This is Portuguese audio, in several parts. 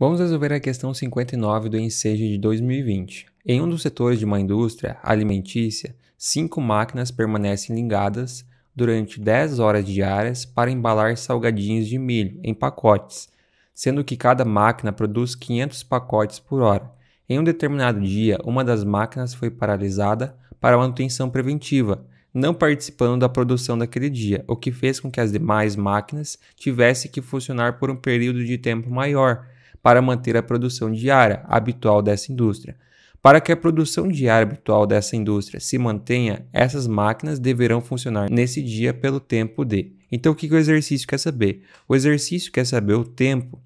Vamos resolver a questão 59 do Ensejo de 2020. Em um dos setores de uma indústria alimentícia, cinco máquinas permanecem ligadas durante 10 horas diárias para embalar salgadinhos de milho em pacotes, sendo que cada máquina produz 500 pacotes por hora. Em um determinado dia, uma das máquinas foi paralisada para manutenção preventiva, não participando da produção daquele dia, o que fez com que as demais máquinas tivessem que funcionar por um período de tempo maior para manter a produção diária habitual dessa indústria. Para que a produção diária habitual dessa indústria se mantenha, essas máquinas deverão funcionar nesse dia pelo tempo de. Então, o que o exercício quer saber? O exercício quer saber o tempo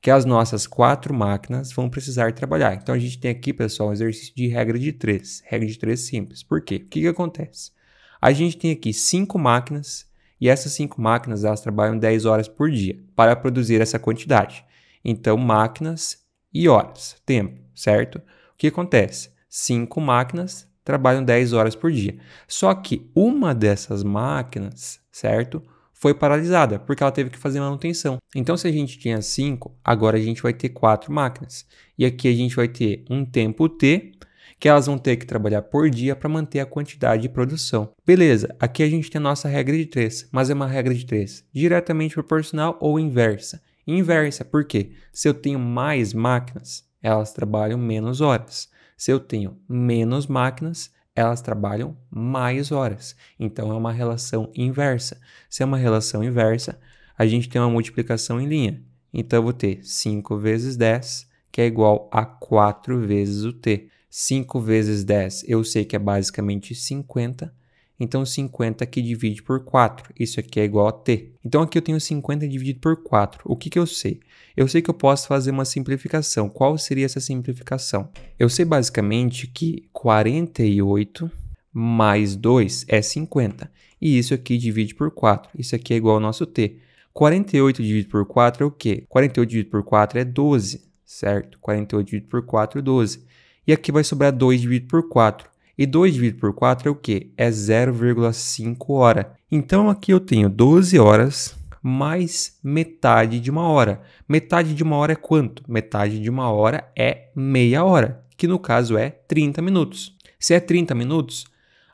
que as nossas quatro máquinas vão precisar trabalhar. Então, a gente tem aqui, pessoal, um exercício de regra de três. Regra de três simples. Por quê? O que, que acontece? A gente tem aqui cinco máquinas e essas cinco máquinas elas trabalham 10 horas por dia para produzir essa quantidade. Então, máquinas e horas, tempo, certo? O que acontece? Cinco máquinas trabalham 10 horas por dia. Só que uma dessas máquinas, certo? Foi paralisada porque ela teve que fazer manutenção. Então, se a gente tinha 5, agora a gente vai ter quatro máquinas. E aqui a gente vai ter um tempo T, que elas vão ter que trabalhar por dia para manter a quantidade de produção. Beleza, aqui a gente tem a nossa regra de 3, mas é uma regra de 3 diretamente proporcional ou inversa inversa, porque se eu tenho mais máquinas, elas trabalham menos horas. Se eu tenho menos máquinas, elas trabalham mais horas. Então é uma relação inversa. Se é uma relação inversa, a gente tem uma multiplicação em linha. Então eu vou ter 5 vezes 10, que é igual a 4 vezes o t. 5 vezes 10 eu sei que é basicamente 50 então, 50 aqui divide por 4. Isso aqui é igual a t. Então, aqui eu tenho 50 dividido por 4. O que, que eu sei? Eu sei que eu posso fazer uma simplificação. Qual seria essa simplificação? Eu sei basicamente que 48 mais 2 é 50. E isso aqui divide por 4. Isso aqui é igual ao nosso t. 48 dividido por 4 é o quê? 48 dividido por 4 é 12, certo? 48 dividido por 4 é 12. E aqui vai sobrar 2 dividido por 4. E 2 dividido por 4 é o quê? É 0,5 hora. Então aqui eu tenho 12 horas mais metade de uma hora. Metade de uma hora é quanto? Metade de uma hora é meia hora, que no caso é 30 minutos. Se é 30 minutos,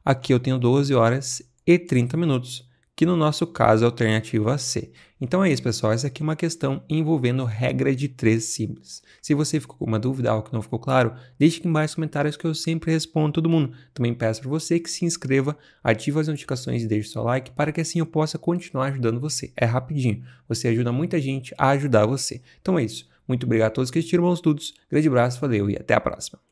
aqui eu tenho 12 horas e 30 minutos que no nosso caso é a alternativa C. Então é isso, pessoal. Essa aqui é uma questão envolvendo regra de três simples. Se você ficou com uma dúvida, ou que não ficou claro, deixe aqui embaixo nos comentários que eu sempre respondo todo mundo. Também peço para você que se inscreva, ative as notificações e deixe seu like para que assim eu possa continuar ajudando você. É rapidinho. Você ajuda muita gente a ajudar você. Então é isso. Muito obrigado a todos que assistiram bons estudos. Grande abraço, valeu e até a próxima.